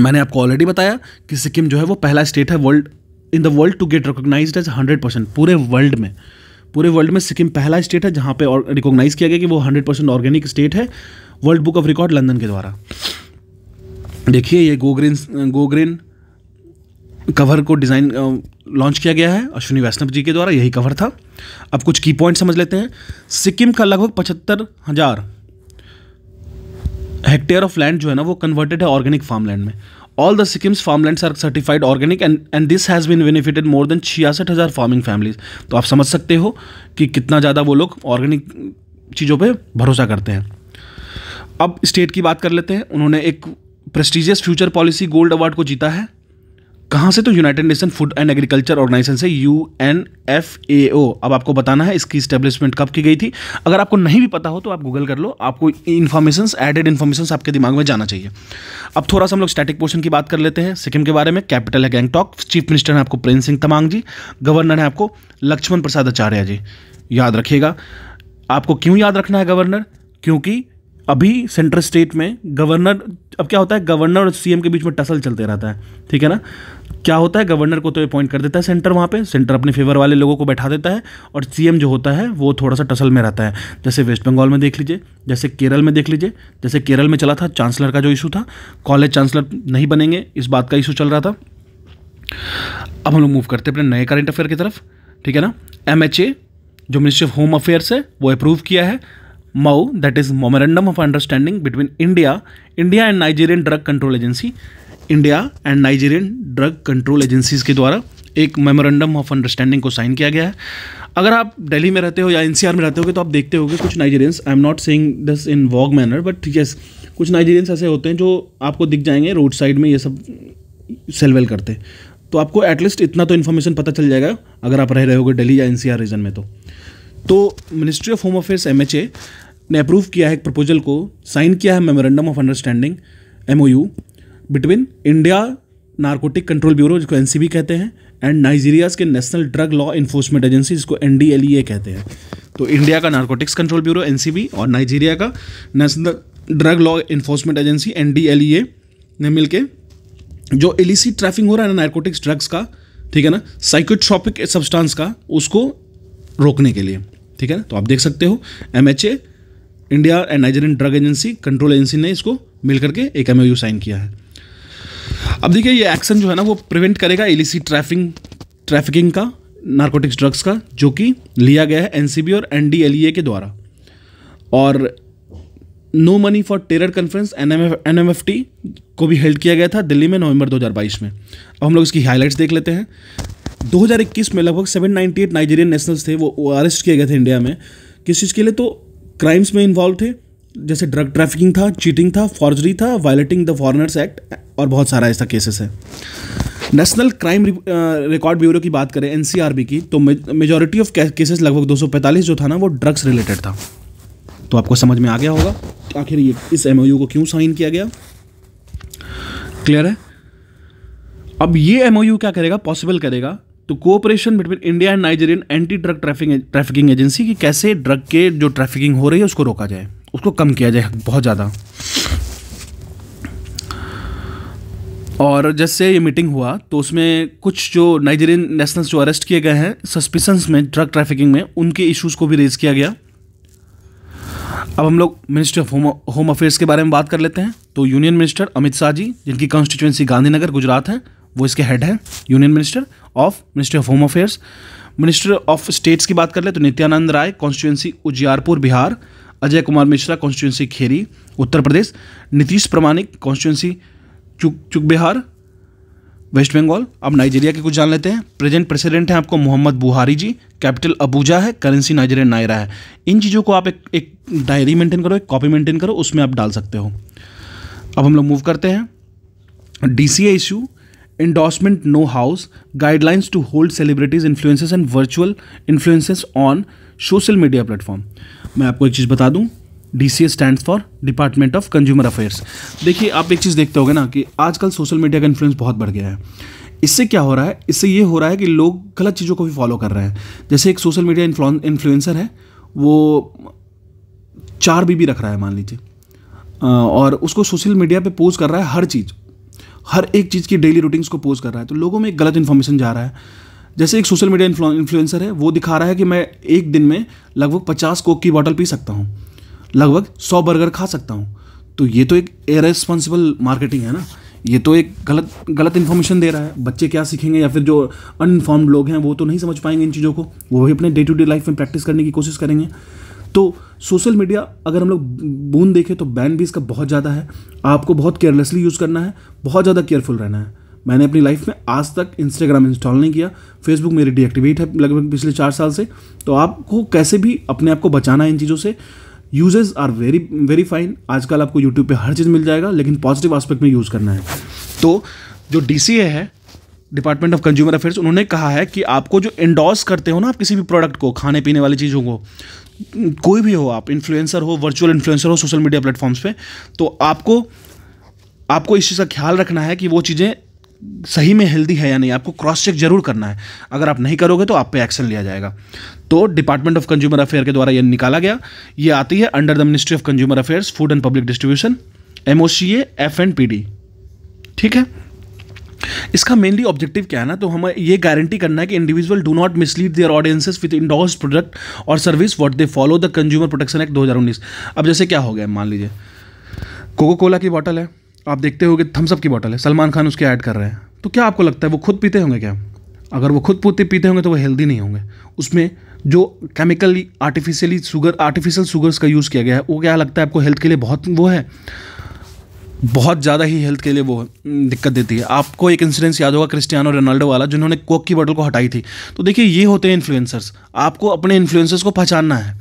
मैंने आपको ऑलरेडी बताया कि सिक्किम जो है वो पहला स्टेट है world in the world to get recognize as hundred percent पूरे वर्ल्ड में पूरे वर्ल्ड में सिक्किम पहला स्टेट है जहाँ पे रिकोगनाइज किया गया कि वो हंड्रेड परसेंट ऑर्गेनिक स्टेट है world book of record London के द्वारा देखिए ये गोग्रीन गोग्रीन कवर को डिज़ाइन लॉन्च किया गया है अश्विनी वैष्णव जी के द्वारा यही कवर था अब कुछ की पॉइंट समझ लेते हैं सिक्किम का लगभग पचहत्तर हज़ार हेक्टेयर ऑफ लैंड जो है ना वो कन्वर्टेड है ऑर्गेनिक फार्म लैंड में all the Sikkim's farm land are certified organic and and this has been benefited more than छियासठ हज़ार फार्मिंग फैमिलीज तो आप समझ सकते हो कि कितना ज़्यादा वो लोग ऑर्गेनिक चीज़ों पर भरोसा करते हैं अब स्टेट की बात कर लेते हैं उन्होंने एक prestigious future policy gold award को जीता है कहाँ से तो united nation food and agriculture organization U N F A O ओ अब आपको बताना है इसकी स्टेब्लिशमेंट कब की गई थी अगर आपको नहीं भी पता हो तो आप गूगल कर लो आपको इन्फॉर्मेशन एडेड इन्फॉर्मेशन आपके दिमाग में जाना चाहिए अब थोड़ा सा हम लोग स्टैटिक पोर्शन की बात कर लेते हैं सिक्किम के बारे में कैपिटल है गैंगटॉक चीफ मिनिस्टर है आपको प्रेम सिंह तमांग जी गवर्नर है आपको लक्ष्मण प्रसाद आचार्य जी याद रखिएगा आपको क्यों याद रखना है गवर्नर क्योंकि अभी सेंट्रल स्टेट में गवर्नर अब क्या होता है गवर्नर और सीएम के बीच में टसल चलते रहता है ठीक है ना क्या होता है गवर्नर को तो अपॉइंट कर देता है सेंटर वहाँ पे सेंटर अपने फेवर वाले लोगों को बैठा देता है और सीएम जो होता है वो थोड़ा सा टसल में रहता है जैसे वेस्ट बंगाल में देख लीजिए जैसे केरल में देख लीजिए जैसे केरल में चला था चांसलर का जो इशू था कॉलेज चांसलर नहीं बनेंगे इस बात का इशू चल रहा था अब हम लोग मूव करते हैं अपने नए करेंट अफेयर की तरफ ठीक है ना एम जो मिनिस्ट्री ऑफ होम अफेयर्स है वो अप्रूव किया है MoU that is memorandum of understanding between India India and Nigerian drug control agency India and Nigerian drug control agencies के द्वारा एक मेमोरेंडम ऑफ अंडरस्टैंडिंग को साइन किया गया है अगर आप दिल्ली में रहते हो या एनसीआर में रहते हो तो आप देखते हो कुछ Nigerians I am not saying this in वॉग मैनर बट यस कुछ नाइजीरियंस ऐसे होते हैं जो आपको दिख जाएंगे रोड साइड में ये सब सेल वेल करते तो आपको एटलीस्ट इतना तो इन्फॉर्मेशन पता चल जाएगा अगर आप रह रहे होगे दिल्ली या एनसीआर रीजन में तो तो ministry of home affairs M ने अप्रूव किया है एक प्रपोजल को साइन किया है memorandum of understanding M between India narcotic control bureau जिसको एन कहते हैं एंड नाइजीरियाज़ के national drug law enforcement agency जिसको एन e कहते हैं तो इंडिया का नारकोटिक्स कंट्रोल ब्यूरो एन और नाइजीरिया का national drug law enforcement agency N ने मिल जो इलिसिट ट्रैफिंग हो रहा है ना नारकोटिक्स ड्रग्स का ठीक है ना साइकोट्रॉपिक सब्सटेंस का उसको रोकने के लिए ठीक है ना तो आप देख सकते हो M India and Nigerian drug agency control agency ने इसको मिलकर के एक एम साइन किया है अब देखिए ये एक्शन जो है ना वो प्रिवेंट करेगा एलिसी ट्रैफिंग ट्रैफिकिंग का नारकोटिक्स ड्रग्स का जो कि लिया गया है एनसीबी और एनडीएलईए e के द्वारा और no money for terror conference N M को भी हेल्ड किया गया था दिल्ली में नवंबर 2022 में अब हम लोग इसकी हाईलाइट्स देख लेते हैं 2021 में लगभग 798 नाइजीरियन नेशनल्स थे वो अरेस्ट किए गए थे इंडिया में किस चीज़ के लिए तो क्राइम्स में इन्वॉल्व थे जैसे ड्रग ट्रैफिकिंग था चीटिंग था फॉर्जरी था वायलेटिंग द फॉरनर्स एक्ट और बहुत सारा ऐसा केसेस है नेशनल क्राइम रिकॉर्ड ब्यूरो की बात करें एन की तो मेजोरिटी ऑफ केसेस लगभग 245 जो था ना वो ड्रग्स रिलेटेड था तो आपको समझ में आ गया होगा आखिर ये इस एम को क्यों साइन किया गया क्लियर है अब ये एम क्या करेगा पॉसिबल करेगा तो cooperation between India and Nigerian anti drug trafficking agency कि कैसे ड्रग के जो ट्रैफिकिंग हो रही है उसको रोका जाए उसको कम किया जाए बहुत ज़्यादा और जैसे ये मीटिंग हुआ तो उसमें कुछ जो नाइजीरियन नेशनल्स जो अरेस्ट किए गए हैं सस्पिशंस में ड्रग ट्रैफिकिंग में उनके इश्यूज़ को भी रेज़ किया गया अब हम लोग ministry of home home affairs के बारे में बात कर लेते हैं तो यूनियन मिनिस्टर अमित शाह जी जिनकी कॉन्स्टिट्यूंसी गांधीनगर गुजरात है वो इसके हेड हैं union minister of ministry of home affairs minister of states की बात कर ले तो Nityanand Rai constituency Ujiarpur Bihar Ajay Kumar Mishra constituency Kheri Uttar Pradesh Nitish Pramanik constituency चुक चुक बिहार वेस्ट बंगाल अब नाइजीरिया के कुछ जान लेते हैं प्रेजेंट प्रेसिडेंट हैं आपको Mohammed Buhari ji capital Abuja है करेंसी नाइजीरिया नायरा है इन चीज़ों को आप एक एक डायरी मेंटेन करो एक कॉपी मेंटेन करो उसमें आप डाल सकते हो अब हम लोग मूव करते हैं D C issue endorsement know hows guidelines to hold celebrities influences and virtual influences on social media platform मैं आपको एक चीज़ बता दूँ D C S stand for department of consumer affairs देखिए आप एक चीज़ देखते हो ना कि आजकल सोशल मीडिया का इन्फ्लुएंस बहुत बढ़ गया है इससे क्या हो रहा है इससे ये हो रहा है कि लोग गलत चीज़ों को भी फॉलो कर रहे हैं जैसे एक सोशल मीडिया इन्फ्लुएंसर है वो चार बीबी रख रहा है मान लीजिए और उसको सोशल मीडिया पे पोस्ट कर रहा है हर चीज़ हर एक चीज़ की डेली रूटीन्स को पोस्ट कर रहा है तो लोगों में एक गलत इन्फॉर्मेशन जा रहा है जैसे एक सोशल मीडिया इन्फ्लुएंसर है वो दिखा रहा है कि मैं एक दिन में लगभग पचास कोक की बॉटल पी सकता हूँ लगभग सौ बर्गर खा सकता हूँ तो ये तो एक इरेस्पॉन्सिबल मार्केटिंग है ना ये तो एक गलत गलत इन्फॉर्मेशन दे रहा है बच्चे क्या सीखेंगे या फिर जो अनइनफॉर्म्ड लोग हैं वो तो नहीं समझ पाएंगे इन चीज़ों को वो भी अपने डे टू डे लाइफ में प्रैक्टिस करने की कोशिश करेंगे तो सोशल मीडिया अगर हम लोग बूंद देखें तो बैन भी इसका बहुत ज़्यादा है आपको बहुत केयरलेसली यूज़ करना है बहुत ज़्यादा केयरफुल रहना है मैंने अपनी लाइफ में आज तक इंस्टाग्राम इंस्टॉल नहीं किया फेसबुक मेरी डीएक्टिवेट है लगभग पिछले चार साल से तो आपको कैसे भी अपने आप को बचाना है इन चीज़ों से users are very very fine आजकल आपको यूट्यूब पे हर चीज़ मिल जाएगा लेकिन पॉजिटिव आस्पेक्ट में यूज़ करना है तो जो डी है डिपार्टमेंट ऑफ कंज्यूमर अफेयर्स उन्होंने कहा है कि आपको जो इंडोर्स करते हो ना आप किसी भी प्रोडक्ट को खाने पीने वाली चीज़ों को कोई भी हो आप इन्फ्लुएंसर हो वर्चुअल इन्फ्लुएंसर हो सोशल मीडिया प्लेटफॉर्म्स पे तो आपको आपको इस चीज़ का ख्याल रखना है कि वो चीज़ें सही में हेल्दी है या नहीं आपको क्रॉस चेक जरूर करना है अगर आप नहीं करोगे तो आप पे एक्शन लिया जाएगा तो डिपार्टमेंट ऑफ कंज्यूमर अफेयर के द्वारा ये निकाला गया ये आती है under the ministry of consumer affairs food and public distribution M O C F and P D ठीक है इसका मेनली ऑब्जेक्टिव क्या है ना तो हमें ये गारंटी करना है कि individual do not mislead their audiences with endorse product और service what they follow the consumer protection act 2019 अब जैसे क्या हो गया मान लीजिए कोको कोला की बॉटल है आप देखते हो कि थम्सअप की बॉटल है सलमान खान उसके ऐड कर रहे हैं तो क्या आपको लगता है वो खुद पीते होंगे क्या अगर वो खुद पीते पीते होंगे तो वो हेल्दी नहीं होंगे उसमें जो chemically artificially sugar artificial sugars का यूज़ किया गया है वो क्या लगता है आपको हेल्थ के लिए बहुत वो है बहुत ज़्यादा ही हेल्थ के लिए वो दिक्कत देती है आपको एक इंसिडेंस याद होगा क्रिस्टियानो रोनाल्डो वाला जिन्होंने कोक की बॉटल को हटाई थी तो देखिए ये होते हैं इन्फ्लुएंसर्स आपको अपने इन्फ्लुएंसर्स को पहचानना है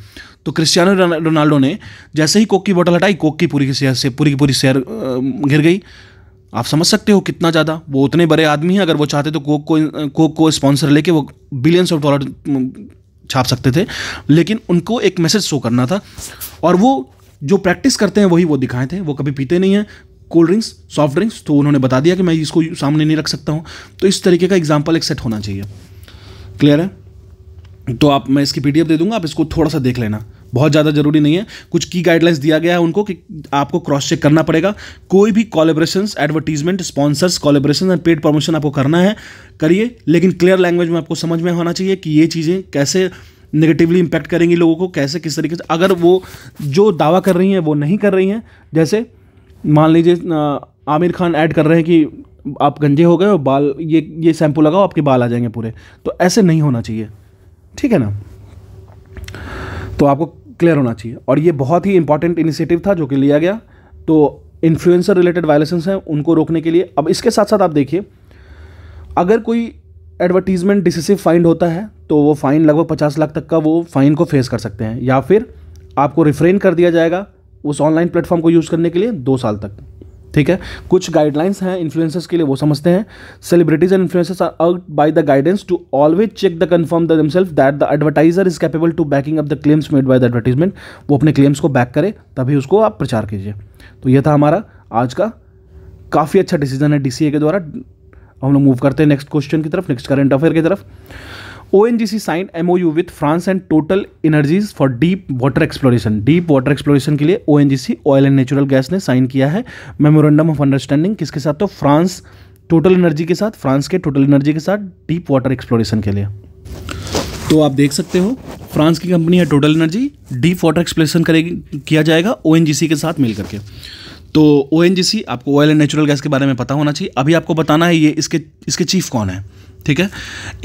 तो क्रिस्टियानो रोनाल्डो ने जैसे ही कोक की बोतल हटाई कोक की पूरी शेयर से पूरी की पूरी शेयर गिर गई आप समझ सकते हो कितना ज़्यादा वो उतने बड़े आदमी हैं अगर वो चाहते तो कोक को कोक को स्पॉन्सर लेके वो बिलियंस ऑफ डॉलर छाप सकते थे लेकिन उनको एक मैसेज शो करना था और वो जो प्रैक्टिस करते हैं वही वो दिखाए थे वो कभी पीते नहीं हैं कोल्ड ड्रिंक्स सॉफ्ट ड्रिंक्स तो उन्होंने बता दिया कि मैं इसको सामने नहीं रख सकता हूँ तो इस तरीके का एग्जाम्पल एक सेट होना चाहिए क्लियर है तो आप मैं इसकी पीडीएफ दे दूंगा आप इसको थोड़ा सा देख लेना बहुत ज़्यादा ज़रूरी नहीं है कुछ की गाइडलाइंस दिया गया है उनको कि आपको क्रॉस चेक करना पड़ेगा कोई भी collaboration advertisement sponsors collaboration and paid promotion आपको करना है करिए लेकिन क्लियर लैंग्वेज में आपको समझ में होना चाहिए कि ये चीज़ें कैसे नेगेटिवली इम्पैक्ट करेंगी लोगों को कैसे किस तरीके से अगर वो जो दावा कर रही हैं वो नहीं कर रही हैं जैसे मान लीजिए आमिर खान ऐड कर रहे हैं कि आप गंजे हो गए और बाल ये ये शैम्पू लगाओ आपके बाल आ जाएंगे पूरे तो ऐसे नहीं होना चाहिए ठीक है ना तो आपको क्लियर होना चाहिए और ये बहुत ही इंपॉर्टेंट इनिशिएटिव था जो कि लिया गया तो इन्फ्लुएंसर रिलेटेड वायलेशंस हैं उनको रोकने के लिए अब इसके साथ साथ आप देखिए अगर कोई एडवर्टीजमेंट डिसिसिव फाइंड होता है तो वो फाइन लगभग पचास लाख तक का वो फाइन को फेस कर सकते हैं या फिर आपको रिफ्रेन कर दिया जाएगा उस ऑनलाइन प्लेटफॉर्म को यूज़ करने के लिए दो साल तक ठीक है कुछ गाइडलाइंस हैं इन्फ्लुएंसर्स के लिए वो समझते हैं celebrities and influencers are out by the guidance to always check the confirm the themselves that the advertiser is capable to backing up the claims made by the advertisement वो अपने claims को back करे तभी उसको आप प्रचार कीजिए तो यह था हमारा आज का काफ़ी अच्छा डिसीजन है डी के द्वारा हम लोग मूव करते हैं नेक्स्ट क्वेश्चन की तरफ नेक्स्ट करंट अफेयर की तरफ O N G C sign M O U with France and Total Energies for deep water exploration deep water exploration के लिए O N G C oil and natural gas ने sign किया है memorandum of understanding किसके साथ तो France total energy के साथ फ्रांस के टोटल एनर्जी के साथ डीप वाटर एक्सप्लोरेशन के लिए तो आप देख सकते हो फ्रांस की कंपनी है Total Energy deep water exploration करेगी किया जाएगा ओ एन जी सी के साथ मिल करके तो ओ एन जी सी आपको ऑयल एंड नेचुरल गैस के बारे में पता होना चाहिए अभी आपको बताना है ये इसके इसके चीफ कौन है ठीक है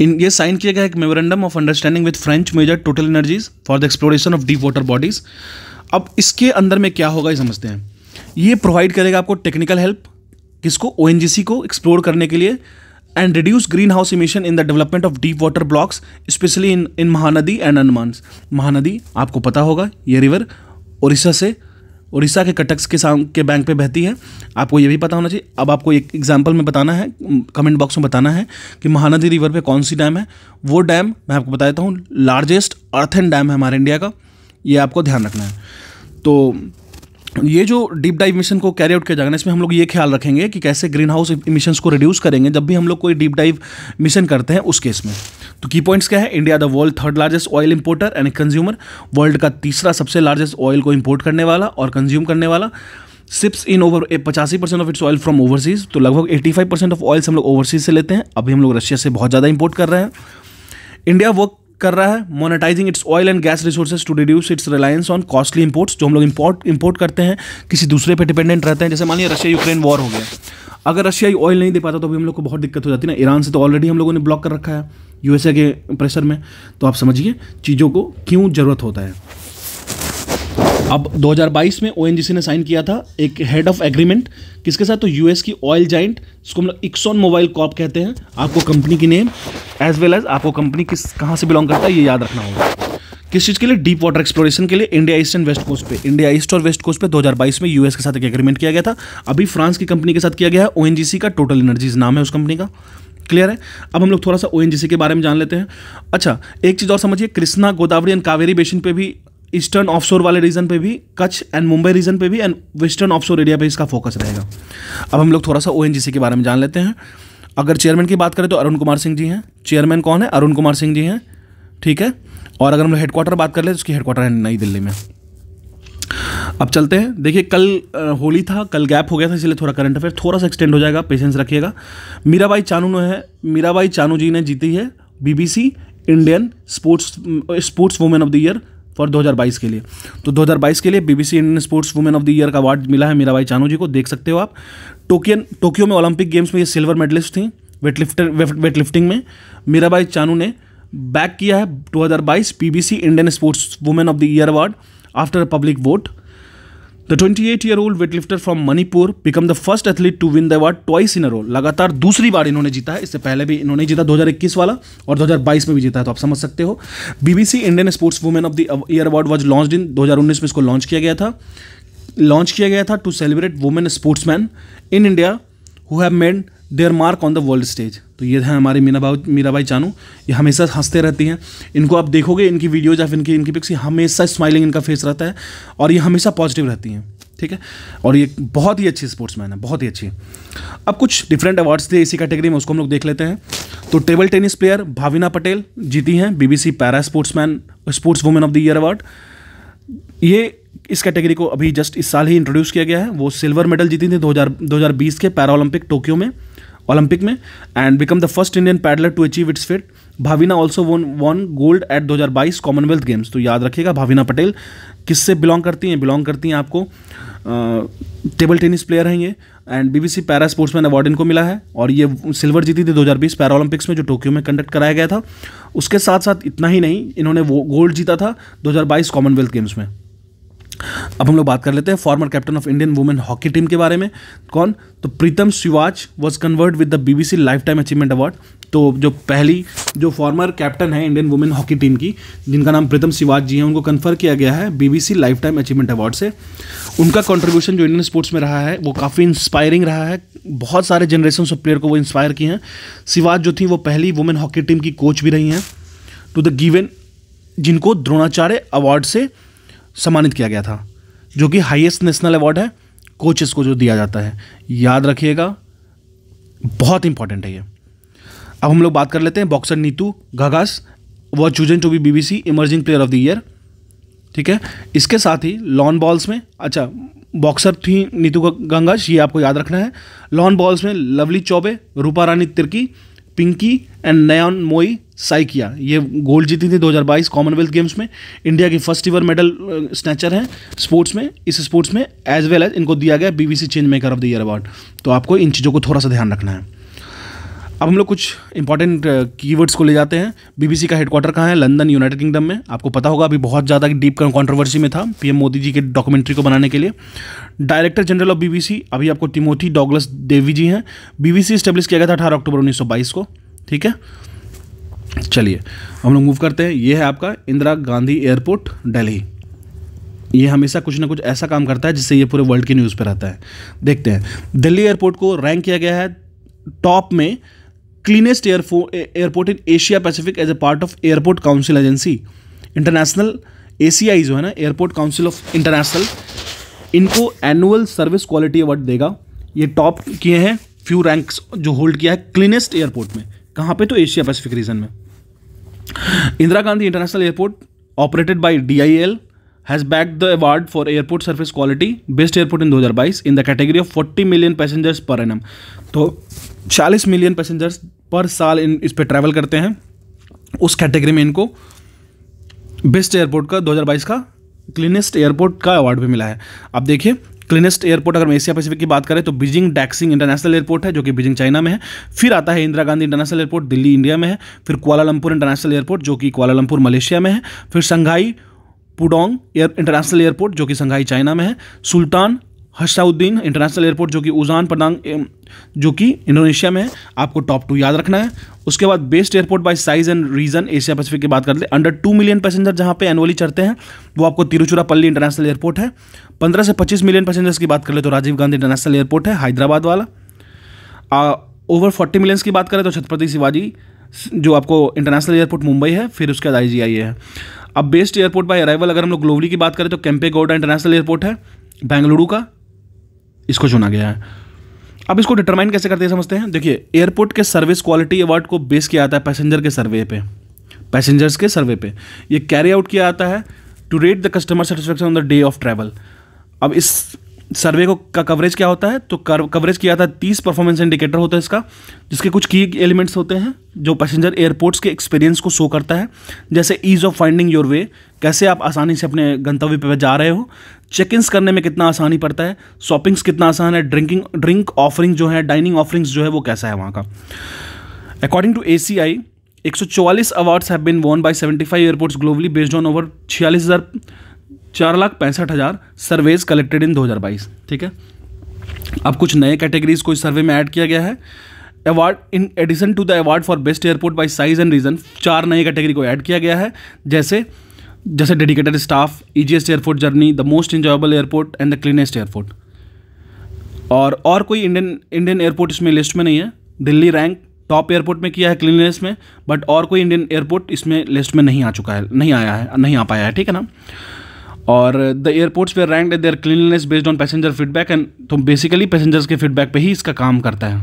इन ये साइन किया गया एक memorandum of understanding with French major Total Energies for the exploration of deep water bodies अब इसके अंदर में क्या होगा ये समझते हैं ये प्रोवाइड करेगा आपको टेक्निकल हेल्प किसको ओ को एक्सप्लोर करने के लिए and reduce greenhouse emission in the development of deep water blocks specially in in Mahanadi and अनुमान महानदी आपको पता होगा ये रिवर उड़ीसा से उड़ीसा के कटक्स के साम के बैंक पे बहती है आपको ये भी पता होना चाहिए अब आपको एक एग्जाम्पल में बताना है कमेंट बॉक्स में बताना है कि महानदी रिवर पे कौन सी डैम है वो डैम मैं आपको बता देता हूँ लार्जेस्ट अर्थन डैम है हमारे इंडिया का ये आपको ध्यान रखना है तो ये जो डीप डाइव मिशन को कैरी आउट किया जाएगा इसमें हम लोग ये ख्याल रखेंगे कि कैसे ग्रीन हाउस इमिशंस को रिड्यूस करेंगे जब भी हम लोग कोई डीप डाइव मिशन करते हैं उस केस में तो की पॉइंट्स क्या है India the world third largest oil importer and consumer world का तीसरा सबसे लार्जेस्ट ऑयल को इंपोर्ट करने वाला और कंज्यूम करने वाला सिप्स इन ओवर पचासी percent of its oil from overseas तो लगभग eighty five percent of oils हम लोग ओवरसीज से लेते हैं अभी हम लोग रशिया से बहुत ज़्यादा इंपोर्ट कर रहे हैं इंडिया वर्क कर रहा है monetising its oil and gas resources to reduce its reliance on costly imports जो हम लोग इंपोर्ट इंपोर्ट करते हैं किसी दूसरे पे डिपेंडेंट रहते हैं जैसे मानिए रशिया यूक्रेन वॉर हो गया अगर रशिया ऑयल नहीं दे पाता तो अभी हम लोग को बहुत दिक्कत हो जाती है ना ईरान से तो ऑलरेडी हम लोगों ने ब्लॉक कर रखा है यूएसए के प्रेशर में तो आप समझिए चीज़ों को क्यों ज़रूरत होता है अब 2022 में ओ ने साइन किया था एक हेड ऑफ एग्रीमेंट किसके साथ तो यूएस की ऑयल जाइंट जिसको हम लोग इक्सॉन मोबाइल कॉप कहते हैं आपको कंपनी की नेम एज वेल एज आपको कंपनी किस कहाँ से बिलोंग करता है ये याद रखना होगा किस चीज़ के लिए डीप वाटर एक्सप्लोरेशन के लिए India east and west coast पे इंडिया ईस्ट और वेस्ट कोस्ट पे 2022 में यूएस के साथ एक एग्रीमेंट किया गया था अभी फ्रांस की कंपनी के साथ किया गया है ओएनजीसी का टोटल एनर्जीज नाम है उस कंपनी का क्लियर है अब हम लोग थोड़ा सा ओ के बारे में जान लेते हैं अच्छा एक चीज़ और समझिए कृष्णा गोदावरी एंड कावेरी बेसिन पे भी ईस्टर्न ऑफशोर वाले रीजन पे भी कच्छ एंड मुंबई रीजन पे भी एंड वेस्टर्न ऑफशोर एरिया पे इसका फोकस रहेगा अब हम लोग थोड़ा सा ओ के बारे में जान लेते हैं अगर चेयरमैन की बात करें तो अरुण कुमार सिंह जी हैं चेयरमैन कौन है अरुण कुमार सिंह जी हैं ठीक है और अगर हम लोग हेडक्वार्टर बात कर ले तो उसकी हेडक्वार्टर है नई दिल्ली में अब चलते हैं देखिए कल होली था कल गैप हो गया था इसलिए थोड़ा करंट अफेयर थोड़ा सा एक्सटेंड हो जाएगा पेशेंस रखिएगा मीराबाई चानू ने है मीराबाई चानू जी ने जीती है BBC Indian sports sports women of the year for 2022 के लिए तो 2022 के लिए BBC Indian sports women of the year का अवार्ड मिला है मीराबाई चानू जी को देख सकते हो आप टोकियन टोक्यो में ओलंपिक गेम्स में ये सिल्वर मेडलिस्ट थी वेट लिफ्टर वेट लिफ्टिंग में मीराबाई चानू ने बैक किया है 2022 BBC Indian sports women of the year award after a public vote. The 28-year-old weightlifter from Manipur become the first athlete to win the award twice in a row. लगातार दूसरी बार इन्होंने जीता है इससे पहले भी इन्होंने जीता 2021 वाला और 2022 में भी जीता है तो आप समझ सकते हो BBC Indian sports women of the year award was launch in 2019 में इसको लॉन्च किया गया था लॉन्च किया गया था to celebrate women sportsman in India who have made their mark on the world stage तो ये है हमारे मीना मीराबाई चानू ये हमेशा हंसते रहती हैं इनको आप देखोगे इनकी वीडियोज या फिर इनकी इनकी पिक्स हमेशा स्माइलिंग इनका फेस रहता है और ये हमेशा पॉजिटिव रहती हैं ठीक है और ये बहुत ही अच्छी स्पोर्ट्समैन है बहुत ही अच्छी अब कुछ डिफरेंट अवार्ड्स थे इसी कैटेगरी में उसको हम लोग देख लेते हैं तो table tennis player Bhavina Patel जीती हैं BBC para sportsman sports women of the year award ये इस कैटेगरी को अभी जस्ट इस साल ही इंट्रोड्यूस किया गया है वो सिल्वर मेडल जीती थी हज़ार बीस के पैरा ओलंपिक टोक्यो में ओलंपिक में and become the first Indian paddler to achieve its feat Bhavina also won won gold at 2022 Commonwealth games तो याद रखिएगा भाविना पटेल किससे बिलोंग करती हैं बिलोंग करती हैं आपको टेबल टेनिस प्लेयर हैं ये and BBC para sportsman award इनको मिला है और ये सिल्वर जीती थी 2020 ओलंपिक्स में जो टोक्यो में कंडक्ट कराया गया था उसके साथ साथ इतना ही नहीं इन्होंने वो गोल्ड जीता था 2022 कॉमनवेल्थ गेम्स में अब हम लोग बात कर लेते हैं former captain of Indian women hockey team के बारे में कौन तो Pritam Siwach was conferred with the BBC lifetime achievement award तो जो पहली जो फॉर्मर कैप्टन है इंडियन वुमेन हॉकी टीम की जिनका नाम प्रीतम शिवाज जी हैं उनको कन्फर किया गया है BBC lifetime achievement award से उनका कंट्रीब्यूशन जो इंडियन स्पोर्ट्स में रहा है वो काफ़ी इंस्पायरिंग रहा है बहुत सारे जनरेशन ऑफ प्लेयर को वो इंस्पायर किए हैं शिवाज जो थी वो पहली वुमेन हॉकी टीम की कोच भी रही हैं टू द गिवन जिनको द्रोणाचार्य अवार्ड से सम्मानित किया गया था जो कि हाईएस्ट नेशनल अवार्ड है कोचेस को जो दिया जाता है याद रखिएगा बहुत इंपॉर्टेंट है ये अब हम लोग बात कर लेते हैं boxer Nitu Ghanghas was chosen to be BBC emerging player of the year ठीक है इसके साथ ही लॉन बॉल्स में अच्छा बॉक्सर थी नीतू गंगाश ये आपको याद रखना है लॉन बॉल्स में लवली चौबे रूपा रानी तिर्की पिंकी एंड नयान मोई साइकिया ये गोल्ड जीती थी 2022 कॉमनवेल्थ गेम्स में इंडिया की फर्स्ट इवर मेडल स्नैचर हैं स्पोर्ट्स में इस स्पोर्ट्स में एज वेल एज इनको दिया गया BBC change maker of the year award तो आपको इन चीज़ों को थोड़ा सा ध्यान रखना है अब हम लोग कुछ इंपॉर्टेंट कीवर्ड्स uh, को ले जाते हैं बीबीसी का हेडक्वार्टर कहाँ है लंदन यूनाइटेड किंगडम में आपको पता होगा अभी बहुत ज़्यादा डीप कंट्रोवर्सी में था पीएम मोदी जी के डॉक्यूमेंट्री को बनाने के लिए डायरेक्टर जनरल ऑफ बीबीसी अभी आपको टिमोथी डॉगलस देवी जी हैं बीबीसी स्टेब्लिश किया गया था अठारह अक्टूबर उन्नीस को ठीक है चलिए हम लोग मूव करते हैं ये है आपका इंदिरा गांधी एयरपोर्ट डेली ये हमेशा कुछ ना कुछ ऐसा काम करता है जिससे ये पूरे वर्ल्ड की न्यूज़ पर रहता है देखते हैं दिल्ली एयरपोर्ट को रैंक किया गया है टॉप में क्लीनेस्ट एयरफो airport in Asia Pacific as a part of airport council agency international uh जो है ना एयरपोर्ट काउंसिल ऑफ इंटरनेशनल इनको एनुअल सर्विस क्वालिटी अवार्ड देगा ये टॉप किए हैं फ्यू रैंक्स जो होल्ड किया है क्लीनेस्ट एयरपोर्ट में कहाँ पे तो एशिया पैसिफिक रीजन में Indira Gandhi international airport operated by D I L has bagged the award for airport service quality best airport in दो हज़ार बाईस in the category of forty million passengers per annum तो चालीस million passengers पर साल इन इस पर ट्रैवल करते हैं उस कैटेगरी में इनको बेस्ट एयरपोर्ट का दो हजार बाईस का क्लीनेस्ट एयरपोर्ट का अवार्ड भी मिला है आप देखिए क्लीनेस्ट एयरपोर्ट अगर हम एशिया पैसिफिक की बात करें तो बीजिंग डैक्सिंग इंटरनेशनल एयरपोर्ट है जो कि बीजिंग चाइना में है फिर आता है Indira Gandhi international airport Delhi India में है फिर क्वालालंपुर इंटरनेशनल एयरपोर्ट जो कि क्वालालंपुर मलेशिया में है फिर Shanghai Pudong air international airport जो कि संघाई चाइना में है सुल्तान हर्षाउद्दीन इंटरनेशनल एयरपोर्ट जो कि उजान पदांग जो कि इंडोनेशिया में है आपको टॉप टू याद रखना है उसके बाद best airport by size and region Asia Pacific की बात करते हैं अंडर टू मिलियन पैसेंजर जहां पे एनुअली चढ़ते हैं वो आपको तिरुचुरापल्ली इंटरनेशनल एयरपोर्ट है पंद्रह से पच्चीस मिलियन पैसेंजर्स की बात कर ले तो राजीव गांधी इंटरनेशनल एयरपोर्ट है हैदराबाद वाला ओवर फोर्टी मिलियंस की बात करें तो छत्रपति शिवाजी जो आपको इंटरनेशनल एयरपोर्ट मुंबई है फिर उसके बाद आई है अब बेस्ट एयरपोर्ट बाय अराइवल अगर हम लोग ग्लोबली की बात करें तो कैंपेगौडा इंटरनेशनल एयरपोर्ट है बेंगलुरु का इसको चुना गया है अब इसको डिटरमाइन कैसे करते हैं समझते हैं देखिए एयरपोर्ट के सर्विस क्वालिटी अवार्ड को बेस किया जाता है पैसेंजर के सर्वे पे पैसेंजर्स के सर्वे पे ये कैरी आउट किया जाता है to rate the customer satisfaction on the day of travel अब इस सर्वे को का कवरेज क्या होता है तो कवरेज किया था तीस परफॉर्मेंस इंडिकेटर होता है इसका जिसके कुछ की एलिमेंट्स होते हैं जो पैसेंजर एयरपोर्ट्स के एक्सपीरियंस को शो करता है जैसे ease of finding your way कैसे आप आसानी से अपने गंतव्य पर जा रहे हो चेक इन्स करने में कितना आसानी पड़ता है शॉपिंग्स कितना आसान है ड्रिंकिंग ड्रिंक ऑफरिंग जो है डाइनिंग ऑफरिंग्स जो है वो कैसा है वहाँ का अकॉर्डिंग टू ए सी आई एक सौ चौवालीस awards have been won by seventy five airports globally based on over छियालीस हज़ार चार लाख पैंसठ हज़ार सर्वेज कलेक्टेड इन 2022 ठीक है अब कुछ नए कैटेगरीज को इस सर्वे में ऐड किया गया है award in addition to the award for best airport by size and region चार नए कैटेगरी को ऐड किया गया है जैसे जैसे dedicated staff easiest airport journey the most enjoyable airport and the cleanest airport और और कोई इंडियन इंडियन एयरपोर्ट इसमें लिस्ट में नहीं है दिल्ली रैंक टॉप एयरपोर्ट में किया है क्लीननेस में बट और कोई इंडियन एयरपोर्ट इसमें लिस्ट में नहीं आ चुका है नहीं आया है नहीं आ पाया है ठीक है ना और the airports were rank at their cleanliness based on passenger feedback and तो बेसिकली पैसेंजर्स के फीडबैक पे ही इसका काम करता है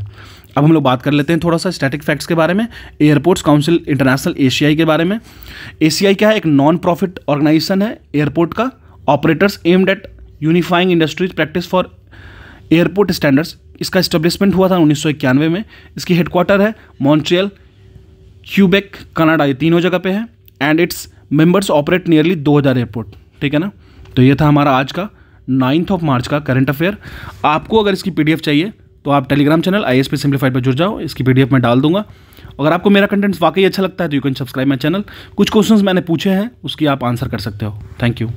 अब हम लोग बात कर लेते हैं थोड़ा सा स्टैटिक फैक्ट्स के बारे में एयरपोर्ट्स काउंसिल इंटरनेशनल एशियाई के बारे में एशियाई क्या है एक नॉन प्रॉफिट ऑर्गेनाइजेशन है एयरपोर्ट का operators aimed at unifying industries practice for airport standards इसका इस्टेब्लिशमेंट हुआ था उन्नीस में इसकी हेडक्वार्टर है मॉन्ट्रियल क्यूबेक कनाडा ये तीनों जगह पे है and its members operate nearly 2000 airport ठीक है ना तो ये था हमारा आज का नाइन्थ ऑफ मार्च का करंट अफेयर आपको अगर इसकी पीडीएफ चाहिए तो आप Telegram channel I S P simplified पर जुड़ जाओ इसकी पीडीएफ मैं डाल दूंगा अगर आपको मेरा कंटेंट्स वाकई अच्छा लगता है तो you can subscribe my channel कुछ क्वेश्चन मैंने पूछे हैं उसकी आप आंसर कर सकते हो थैंक यू